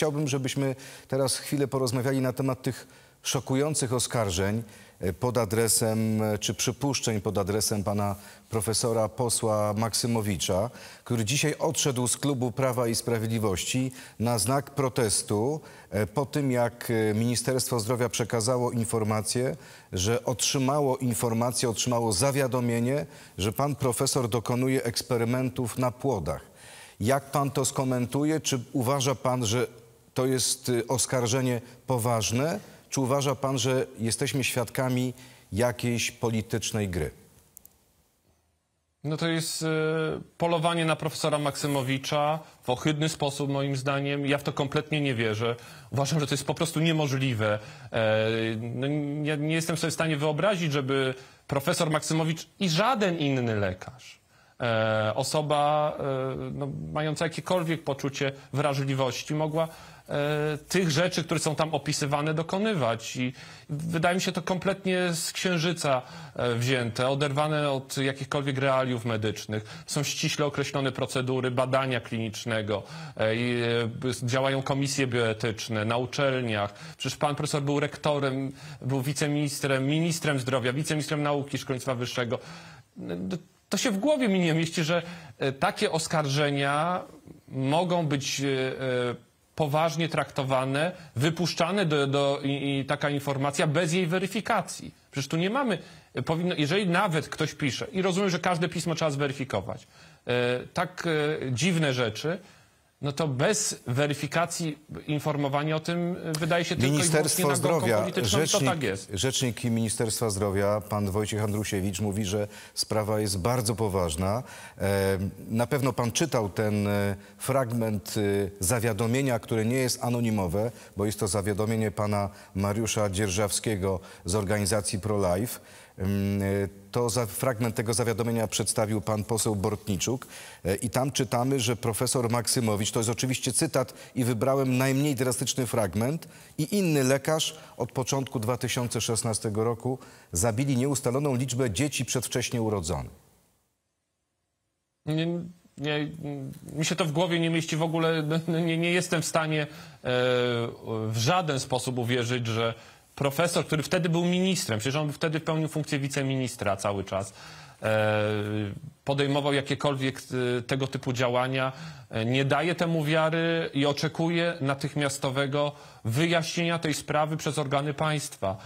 chciałbym, żebyśmy teraz chwilę porozmawiali na temat tych szokujących oskarżeń e, pod adresem, e, czy przypuszczeń pod adresem pana profesora posła Maksymowicza, który dzisiaj odszedł z klubu Prawa i Sprawiedliwości na znak protestu e, po tym, jak Ministerstwo Zdrowia przekazało informację, że otrzymało informację, otrzymało zawiadomienie, że pan profesor dokonuje eksperymentów na płodach. Jak pan to skomentuje? Czy uważa pan, że to jest y, oskarżenie poważne. Czy uważa pan, że jesteśmy świadkami jakiejś politycznej gry? No to jest y, polowanie na profesora Maksymowicza w ohydny sposób, moim zdaniem. Ja w to kompletnie nie wierzę. Uważam, że to jest po prostu niemożliwe. E, no, nie jestem sobie w stanie wyobrazić, żeby profesor Maksymowicz i żaden inny lekarz E, osoba e, no, mająca jakiekolwiek poczucie wrażliwości mogła e, tych rzeczy, które są tam opisywane, dokonywać. I wydaje mi się to kompletnie z księżyca wzięte, oderwane od jakichkolwiek realiów medycznych. Są ściśle określone procedury badania klinicznego, działają komisje bioetyczne na uczelniach. Przecież pan profesor był rektorem, był wiceministrem, ministrem zdrowia, wiceministrem nauki szkolnictwa wyższego no, to się w głowie mi nie mieści, że e, takie oskarżenia mogą być e, e, poważnie traktowane, wypuszczane do, do i, i taka informacja bez jej weryfikacji. Przecież tu nie mamy, powinno, jeżeli nawet ktoś pisze i rozumiem, że każde pismo trzeba zweryfikować, tak dziwne rzeczy, no to bez weryfikacji informowanie o tym y, wydaje się tylko Ministerstwo i Zdrowia, tak rzecznik, tak rzecznik Ministerstwa Zdrowia, pan Wojciech Andrusiewicz mówi, że sprawa jest bardzo poważna. E, na pewno pan czytał ten e, fragment e, zawiadomienia, które nie jest anonimowe, bo jest to zawiadomienie pana Mariusza Dzierżawskiego z organizacji ProLife. E, to za, fragment tego zawiadomienia przedstawił pan poseł Bortniczuk e, i tam czytamy, że profesor Maksymowicz, to jest oczywiście cytat i wybrałem najmniej drastyczny fragment, i inny lekarz od początku 2016 roku zabili nieustaloną liczbę dzieci przedwcześnie urodzonych. Nie, nie, mi się to w głowie nie mieści w ogóle, nie, nie jestem w stanie e, w żaden sposób uwierzyć, że profesor, który wtedy był ministrem, przecież on wtedy pełnił funkcję wiceministra cały czas, e, podejmował jakiekolwiek e, tego typu działania, e, nie daje temu wiary i oczekuje natychmiastowego wyjaśnienia tej sprawy przez organy państwa.